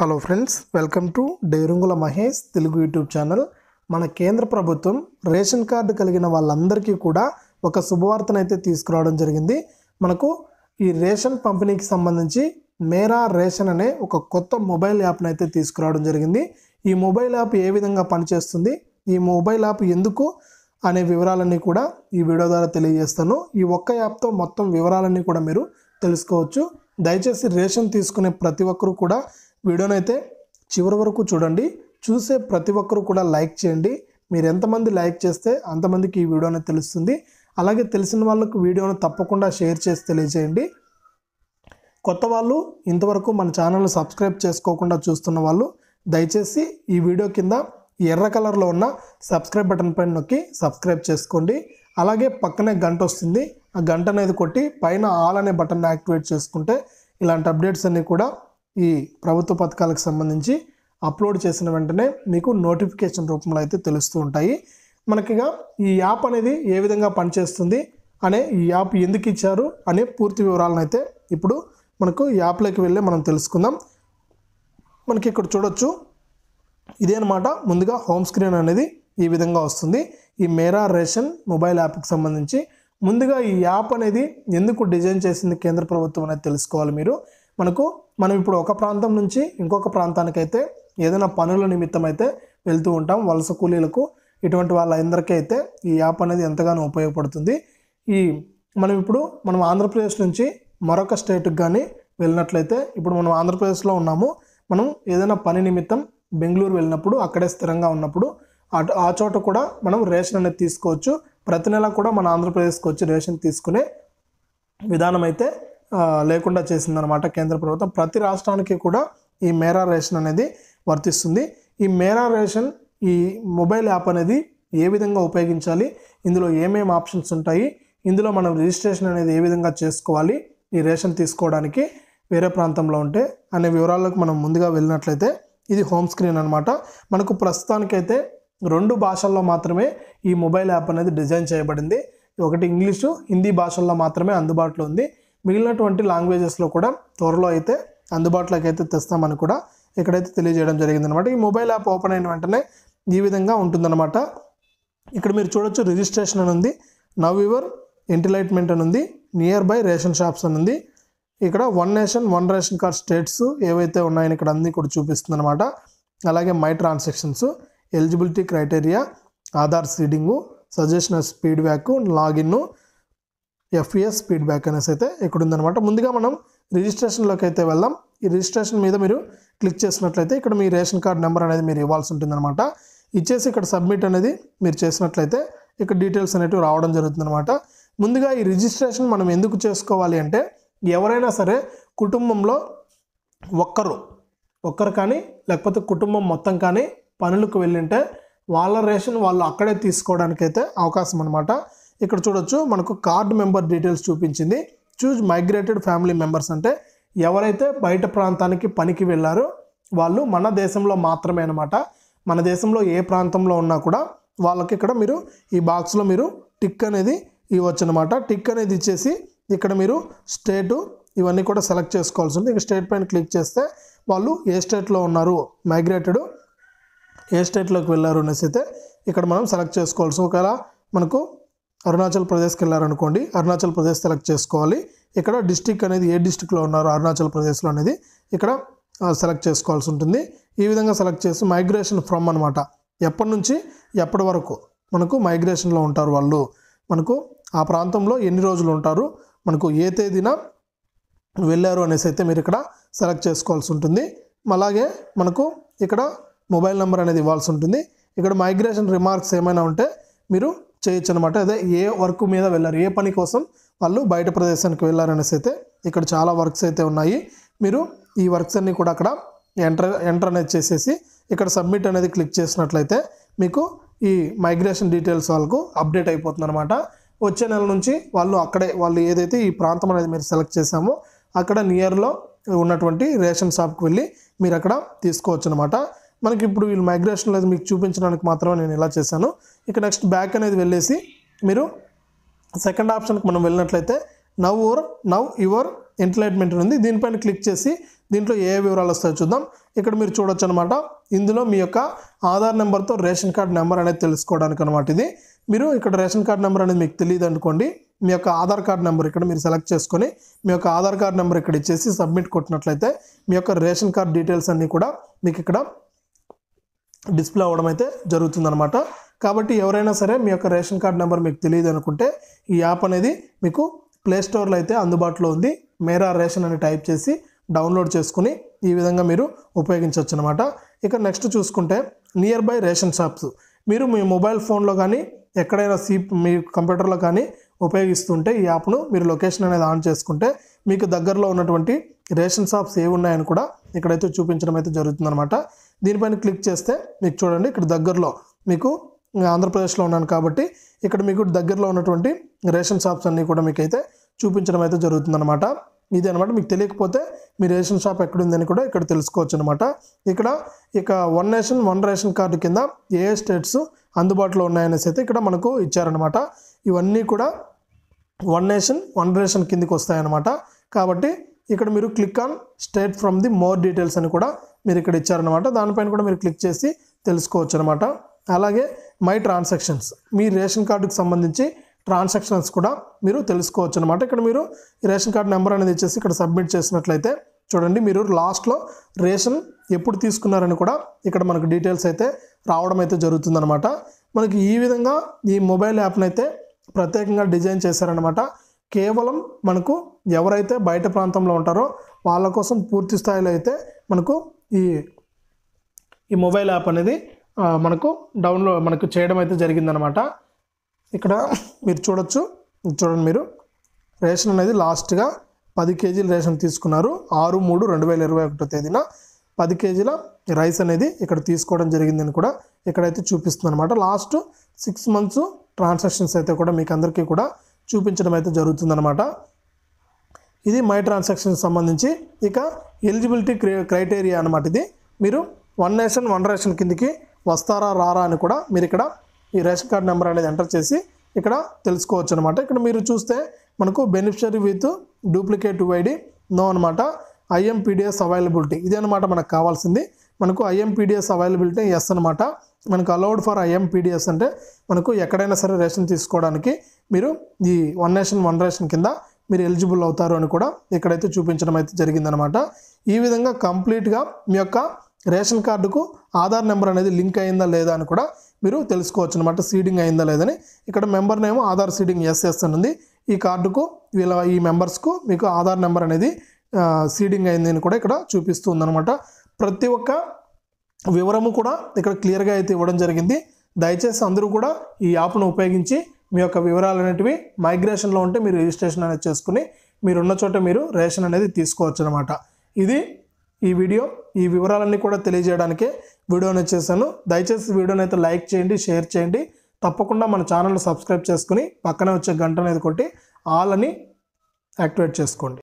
hello friends welcome to Derungula Mahesh Telugu YouTube channel మన కేంద్ర ప్రభుత్వం రేషన్ కార్డు కలిగిన వాళ్ళందరికీ కూడా ఒక శుభవార్తనైతే తీసుకురావడం జరిగింది మనకు ఈ రేషన్ పంపిణీకి సంబంధించి మేరా రేషన్ అనే ఒక కొత్త మొబైల్ యాప్ను అయితే తీసుకురావడం జరిగింది ఈ మొబైల్ యాప్ ఏ విధంగా పనిచేస్తుంది ఈ మొబైల్ యాప్ ఎందుకు అనే వివరాలన్నీ కూడా ఈ వీడియో ద్వారా తెలియజేస్తాను ఈ ఒక్క యాప్తో మొత్తం వివరాలన్నీ కూడా మీరు తెలుసుకోవచ్చు దయచేసి రేషన్ తీసుకునే ప్రతి ఒక్కరూ కూడా వీడియోనైతే చివరి వరకు చూడండి చూసే ప్రతి ఒక్కరు కూడా లైక్ చేయండి మీరు ఎంతమంది లైక్ చేస్తే అంతమందికి ఈ వీడియోనే తెలుస్తుంది అలాగే తెలిసిన వాళ్ళకు వీడియోను తప్పకుండా షేర్ చేసి తెలియజేయండి కొత్త వాళ్ళు ఇంతవరకు మన ఛానల్ని సబ్స్క్రైబ్ చేసుకోకుండా చూస్తున్న వాళ్ళు దయచేసి ఈ వీడియో కింద ఎర్ర కలర్లో ఉన్న సబ్స్క్రైబ్ బటన్ పైన నొక్కి సబ్స్క్రైబ్ చేసుకోండి అలాగే పక్కనే గంట వస్తుంది ఆ గంట అనేది కొట్టి పైన ఆల్ అనే బటన్ యాక్టివేట్ చేసుకుంటే ఇలాంటి అప్డేట్స్ అన్నీ కూడా ఈ ప్రభుత్వ పథకాలకు సంబంధించి అప్లోడ్ చేసిన వెంటనే మీకు నోటిఫికేషన్ రూపంలో అయితే తెలుస్తూ ఉంటాయి మనకిగా ఈ యాప్ అనేది ఏ విధంగా పనిచేస్తుంది అనే ఈ యాప్ ఎందుకు ఇచ్చారు అనే పూర్తి వివరాలను అయితే ఇప్పుడు మనకు యాప్లోకి వెళ్ళి మనం తెలుసుకుందాం మనకి ఇక్కడ చూడొచ్చు ఇదేనమాట ముందుగా హోమ్ స్క్రీన్ అనేది ఈ విధంగా వస్తుంది ఈ మేరా రేషన్ మొబైల్ యాప్కి సంబంధించి ముందుగా ఈ యాప్ అనేది ఎందుకు డిజైన్ చేసింది కేంద్ర ప్రభుత్వం అనేది తెలుసుకోవాలి మీరు మనకు మనం ఇప్పుడు ఒక ప్రాంతం నుంచి ఇంకొక ప్రాంతానికైతే ఏదైనా పనుల నిమిత్తం అయితే వెళ్తూ ఉంటాం వలస కూలీలకు ఇటువంటి వాళ్ళందరికీ అయితే ఈ యాప్ అనేది ఎంతగానో ఉపయోగపడుతుంది ఈ మనం ఇప్పుడు మనం ఆంధ్రప్రదేశ్ నుంచి మరొక స్టేట్కి కానీ వెళ్ళినట్లయితే ఇప్పుడు మనం ఆంధ్రప్రదేశ్లో ఉన్నాము మనం ఏదైనా పని నిమిత్తం బెంగళూరు వెళ్ళినప్పుడు అక్కడే స్థిరంగా ఉన్నప్పుడు అటు ఆ చోట కూడా మనం రేషన్ అనేది తీసుకోవచ్చు ప్రతి నెల కూడా మన ఆంధ్రప్రదేశ్కి వచ్చి రేషన్ తీసుకునే విధానం అయితే లేకుండా చేసిందనమాట కేంద్ర ప్రభుత్వం ప్రతి రాష్ట్రానికి కూడా ఈ మేరా రేషన్ అనేది వర్తిస్తుంది ఈ మేరా రేషన్ ఈ మొబైల్ యాప్ అనేది ఏ విధంగా ఉపయోగించాలి ఇందులో ఏమేమి ఆప్షన్స్ ఉంటాయి ఇందులో మనం రిజిస్ట్రేషన్ అనేది ఏ విధంగా చేసుకోవాలి ఈ రేషన్ తీసుకోవడానికి వేరే ప్రాంతంలో ఉంటే అనే వివరాలకు మనం ముందుగా వెళ్ళినట్లయితే ఇది హోమ్ స్క్రీన్ అనమాట మనకు ప్రస్తుతానికైతే రెండు భాషల్లో మాత్రమే ఈ మొబైల్ యాప్ అనేది డిజైన్ చేయబడింది ఒకటి ఇంగ్లీషు హిందీ భాషల్లో మాత్రమే అందుబాటులో ఉంది మిగిలినటువంటి లాంగ్వేజెస్లో కూడా త్వరలో అయితే అందుబాటులోకి అయితే తెస్తామని కూడా ఇక్కడైతే తెలియజేయడం జరిగిందనమాట ఈ మొబైల్ యాప్ ఓపెన్ అయిన వెంటనే ఈ విధంగా ఉంటుందన్నమాట ఇక్కడ మీరు చూడొచ్చు రిజిస్ట్రేషన్ అని ఉంది నవ్ యువర్ ఎంటిలైట్మెంట్ అని ఉంది నియర్ బై రేషన్ షాప్స్ అని ఉంది ఇక్కడ one nation one ration card states ఏవైతే ఉన్నాయని ఇక్కడ అన్నీ కూడా చూపిస్తుంది అనమాట అలాగే my transactions eligibility criteria Aadhaar seeding suggestion speed back login FES feedback e అనేసి అయితే ఇక్కడ ఉందనమాట ముందుగా మనం రిజిస్ట్రేషన్లోకి అయితే వెళ్దాం ఈ రిజిస్ట్రేషన్ మీద మీరు క్లిక్ చేసినట్లయితే ఇక్కడ మీ రేషన్ కార్డ్ నెంబర్ అనేది మీరు ఇవ్వాల్సి ఉంటుందన్నమాట ఇచ్చేసి ఇక్కడ సబ్మిట్ అనేది మీరు చేసినట్లయితే ఇక్కడ డీటెయిల్స్ అనేటివి రావడం జరుగుతుందన్నమాట ముందుగా ఈ రిజిస్ట్రేషన్ మనం ఎందుకు చేసుకోవాలి అంటే ఎవరైనా సరే కుటుంబంలో ఒక్కరు ఒక్కరు కానీ లేకపోతే కుటుంబం మొత్తం కానీ పనులకు వెళ్ళింటే వాళ్ళ రేషన్ వాళ్ళు అక్కడే తీసుకోవడానికైతే అవకాశం అనమాట ఇక్కడ చూడొచ్చు మనకు కార్డ్ మెంబర్ డీటెయిల్స్ చూపించింది చూజ్ మైగ్రేటెడ్ ఫ్యామిలీ మెంబర్స్ అంటే ఎవరైతే బయట ప్రాంతానికి పనికి వెళ్ళారో వాళ్ళు మన దేశంలో మాత్రమే అనమాట మన దేశంలో ఏ ప్రాంతంలో ఉన్నా కూడా వాళ్ళకి ఇక్కడ మీరు ఈ బాక్స్లో మీరు టిక్ అనేది ఇవ్వచ్చు అనమాట టిక్ అనేది ఇచ్చేసి ఇక్కడ మీరు స్టేటు ఇవన్నీ కూడా సెలెక్ట్ చేసుకోవాల్సి ఉంది ఇక స్టేట్ పైన క్లిక్ చేస్తే వాళ్ళు ఏ స్టేట్లో ఉన్నారు మైగ్రేటెడ్ ఏ స్టేట్లోకి వెళ్ళారు అనేసి అయితే ఇక్కడ మనం సెలెక్ట్ చేసుకోవాల్సి ఒకవేళ మనకు అరుణాచల్ ప్రదేశ్కి వెళ్ళారనుకోండి అరుణాచల్ ప్రదేశ్ సెలెక్ట్ చేసుకోవాలి ఇక్కడ డిస్టిక్ అనేది ఏ డిస్టిక్లో ఉన్నారో అరుణాచల్ ప్రదేశ్లో అనేది ఇక్కడ సెలెక్ట్ చేసుకోవాల్సి ఉంటుంది ఈ విధంగా సెలెక్ట్ చేసి మైగ్రేషన్ ఫ్రమ్ అనమాట ఎప్పటి నుంచి ఎప్పటి వరకు మనకు మైగ్రేషన్లో ఉంటారు వాళ్ళు మనకు ఆ ప్రాంతంలో ఎన్ని రోజులు ఉంటారు మనకు ఏ తేదీన వెళ్ళారు అనేసి అయితే మీరు ఇక్కడ సెలెక్ట్ చేసుకోవాల్సి ఉంటుంది అలాగే మనకు ఇక్కడ మొబైల్ నెంబర్ అనేది ఇవ్వాల్సి ఉంటుంది ఇక్కడ మైగ్రేషన్ రిమార్క్స్ ఏమైనా ఉంటే మీరు చేయొచ్చు అనమాట అదే ఏ వర్క్ మీద వెళ్ళారు ఏ పని కోసం వాళ్ళు బయట ప్రదేశానికి వెళ్ళారనేసి అయితే ఇక్కడ చాలా వర్క్స్ అయితే ఉన్నాయి మీరు ఈ వర్క్స్ అన్నీ కూడా అక్కడ ఎంటర్ ఎంటర్ అనేది చేసేసి ఇక్కడ సబ్మిట్ అనేది క్లిక్ చేసినట్లయితే మీకు ఈ మైగ్రేషన్ డీటెయిల్స్ వాళ్ళకు అప్డేట్ అయిపోతుంది అనమాట వచ్చే నెల నుంచి వాళ్ళు అక్కడే వాళ్ళు ఏదైతే ఈ ప్రాంతం అనేది మీరు సెలెక్ట్ చేశామో అక్కడ నియర్లో ఉన్నటువంటి రేషన్ షాప్కి వెళ్ళి మీరు అక్కడ తీసుకోవచ్చు అనమాట మనకి ఇప్పుడు వీళ్ళు మైగ్రేషన్ అనేది మీకు చూపించడానికి మాత్రమే నేను ఇలా చేశాను ఇక నెక్స్ట్ బ్యాక్ అనేది వెళ్ళేసి మీరు సెకండ్ ఆప్షన్కి మనం వెళ్ళినట్లయితే know or know your entitlement ఉంది దీనిపైన క్లిక్ చేసి దీంట్లో ఏ వివరాలు వస్తాయో చూద్దాం ఇక్కడ మీరు చూడొచ్చు అనమాట ఇందులో మీ యొక్క ఆధార్ నెంబర్తో రేషన్ కార్డ్ నెంబర్ అనేది తెలుసుకోవడానికి అనమాట ఇది మీరు ఇక్కడ రేషన్ కార్డ్ నెంబర్ అనేది మీకు తెలియదు అనుకోండి మీ యొక్క ఆధార్ కార్డ్ నెంబర్ ఇక్కడ మీరు సెలెక్ట్ చేసుకొని మీ యొక్క ఆధార్ కార్డ్ నెంబర్ ఇక్కడ ఇచ్చేసి సబ్మిట్ కొట్టినట్లయితే మీ యొక్క రేషన్ కార్డ్ డీటెయిల్స్ అన్నీ కూడా మీకు ఇక్కడ డిస్ప్లే అవ్వడం అయితే జరుగుతుందనమాట కాబట్టి ఎవరైనా సరే మీ యొక్క రేషన్ కార్డ్ నెంబర్ మీకు తెలియదు అనుకుంటే ఈ యాప్ అనేది మీకు ప్లేస్టోర్లో అయితే అందుబాటులో ఉంది మేరా రేషన్ అని టైప్ చేసి డౌన్లోడ్ చేసుకుని ఈ విధంగా మీరు ఉపయోగించవచ్చు అనమాట ఇక నెక్స్ట్ చూసుకుంటే నియర్ బై రేషన్ షాప్స్ మీరు మీ మొబైల్ ఫోన్లో కానీ ఎక్కడైనా సీ మీ కంప్యూటర్లో కానీ ఉపయోగిస్తుంటే ఈ యాప్ను మీరు లొకేషన్ అనేది ఆన్ చేసుకుంటే మీకు దగ్గరలో ఉన్నటువంటి రేషన్ షాప్స్ ఏమి ఉన్నాయని కూడా ఇక్కడైతే చూపించడం అయితే జరుగుతుందనమాట దీనిపైన క్లిక్ చేస్తే మీకు చూడండి ఇక్కడ దగ్గరలో మీకు ఆంధ్రప్రదేశ్లో ఉన్నాను కాబట్టి ఇక్కడ మీకు దగ్గరలో ఉన్నటువంటి రేషన్ షాప్స్ అన్నీ కూడా మీకు అయితే చూపించడం అయితే జరుగుతుందన్నమాట ఇది అనమాట మీకు తెలియకపోతే మీ రేషన్ షాప్ ఎక్కడుందని కూడా ఇక్కడ తెలుసుకోవచ్చు అనమాట ఇక్కడ ఇక one nation one ration card కింద ఏ స్టేట్స్ అందుబాటులో ఉన్నాయనేసి అయితే ఇక్కడ మనకు ఇచ్చారనమాట ఇవన్నీ కూడా వన్ నేషన్ వన్ రేషన్ కిందికి వస్తాయన్నమాట కాబట్టి ఇక్కడ మీరు click on state from the more details అని కూడా మీరు ఇక్కడ ఇచ్చారనమాట దానిపైన కూడా మీరు క్లిక్ చేసి తెలుసుకోవచ్చు అనమాట అలాగే మై ట్రాన్సాక్షన్స్ మీ రేషన్ కార్డుకు సంబంధించి ట్రాన్సాక్షన్స్ కూడా మీరు తెలుసుకోవచ్చు అనమాట ఇక్కడ మీరు రేషన్ కార్డు నెంబర్ అనేది ఇచ్చేసి ఇక్కడ సబ్మిట్ చేసినట్లయితే చూడండి మీరు లాస్ట్లో రేషన్ ఎప్పుడు తీసుకున్నారని కూడా ఇక్కడ మనకు డీటెయిల్స్ అయితే రావడం అయితే జరుగుతుందనమాట మనకి ఈ విధంగా ఈ మొబైల్ యాప్ని అయితే ప్రత్యేకంగా డిజైన్ చేశారనమాట కేవలం మనకు ఎవరైతే బయట ప్రాంతంలో ఉంటారో వాళ్ళ కోసం పూర్తి స్థాయిలో అయితే మనకు ఈ ఈ మొబైల్ యాప్ అనేది మనకు డౌన్లోడ్ మనకు చేయడం అయితే జరిగిందనమాట ఇక్కడ మీరు చూడొచ్చు చూడండి మీరు రేషన్ అనేది లాస్ట్గా పది కేజీల రేషన్ తీసుకున్నారు ఆరు మూడు రెండు వేల ఇరవై ఒకటో తేదీన పది కేజీల రైస్ అనేది ఇక్కడ తీసుకోవడం జరిగిందని కూడా ఇక్కడైతే చూపిస్తుంది అనమాట లాస్ట్ సిక్స్ మంత్స్ ట్రాన్సాక్షన్స్ అయితే కూడా మీకు అందరికీ కూడా చూపించడం అయితే జరుగుతుందనమాట ఇది మై ట్రాన్సాక్షన్ సంబంధించి ఇక ఎలిజిబిలిటీ క్రైటీరియా అనమాట ఇది మీరు వన్ నేషన్ వన్ రేషన్ కిందకి వస్తారా రారా అని కూడా మీరు ఇక్కడ ఈ రేషన్ కార్డ్ నెంబర్ అనేది ఎంటర్ చేసి ఇక్కడ తెలుసుకోవచ్చు అనమాట ఇక్కడ మీరు చూస్తే మనకు beneficiary with duplicate ID no అనమాట ఐఎంపీడిఎస్ అవైలబిలిటీ ఇది అనమాట మనకు కావాల్సింది మనకు ఐఎంపీడిఎస్ అవైలబిలిటీ ఎస్ అనమాట మనకు అలౌడ్ ఫర్ ఐఎంపీడిఎస్ అంటే మనకు ఎక్కడైనా సరే రేషన్ తీసుకోవడానికి మీరు ఈ వన్ నేషన్ వన్ రేషన్ కింద మీరు ఎలిజిబుల్ అవుతారు అని కూడా ఇక్కడైతే చూపించడం అయితే జరిగిందనమాట ఈ విధంగా కంప్లీట్గా మీ యొక్క రేషన్ కార్డుకు ఆధార్ నెంబర్ అనేది లింక్ అయిందా లేదా అని కూడా మీరు తెలుసుకోవచ్చు అనమాట సీడింగ్ అయిందా లేదని ఇక్కడ మెంబర్ నేమో ఆధార్ సీడింగ్ ఎస్ ఎస్ ఉంది ఈ కార్డుకు వీళ్ళ ఈ మెంబర్స్కు మీకు ఆధార్ నెంబర్ అనేది సీడింగ్ అయింది అని కూడా ఇక్కడ ఉందనమాట ప్రతి ఒక్క వివరము కూడా ఇక్కడ క్లియర్గా అయితే ఇవ్వడం జరిగింది దయచేసి అందరూ కూడా ఈ యాప్ను ఉపయోగించి మీ యొక్క వివరాలు అనేటివి మైగ్రేషన్లో ఉంటే మీరు రిజిస్ట్రేషన్ అనేది చేసుకుని మీరున్న చోట మీరు రేషన్ అనేది తీసుకోవచ్చు అనమాట ఇది ఈ వీడియో ఈ వివరాలన్నీ కూడా తెలియజేయడానికే వీడియోని చేశాను దయచేసి వీడియోని అయితే లైక్ చేయండి షేర్ చేయండి తప్పకుండా మన ఛానల్ సబ్స్క్రైబ్ చేసుకుని పక్కనే వచ్చే గంట అనేది కొట్టి ఆల్ అని యాక్టివేట్ చేసుకోండి